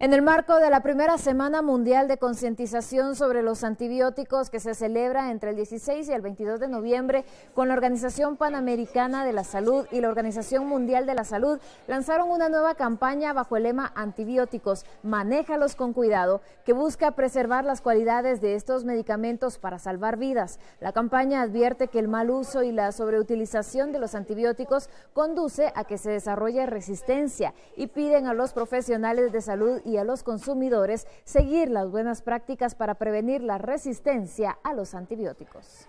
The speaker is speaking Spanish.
En el marco de la primera Semana Mundial de Concientización sobre los Antibióticos que se celebra entre el 16 y el 22 de noviembre con la Organización Panamericana de la Salud y la Organización Mundial de la Salud, lanzaron una nueva campaña bajo el lema Antibióticos, manéjalos con cuidado, que busca preservar las cualidades de estos medicamentos para salvar vidas. La campaña advierte que el mal uso y la sobreutilización de los antibióticos conduce a que se desarrolle resistencia y piden a los profesionales de salud y a los consumidores seguir las buenas prácticas para prevenir la resistencia a los antibióticos.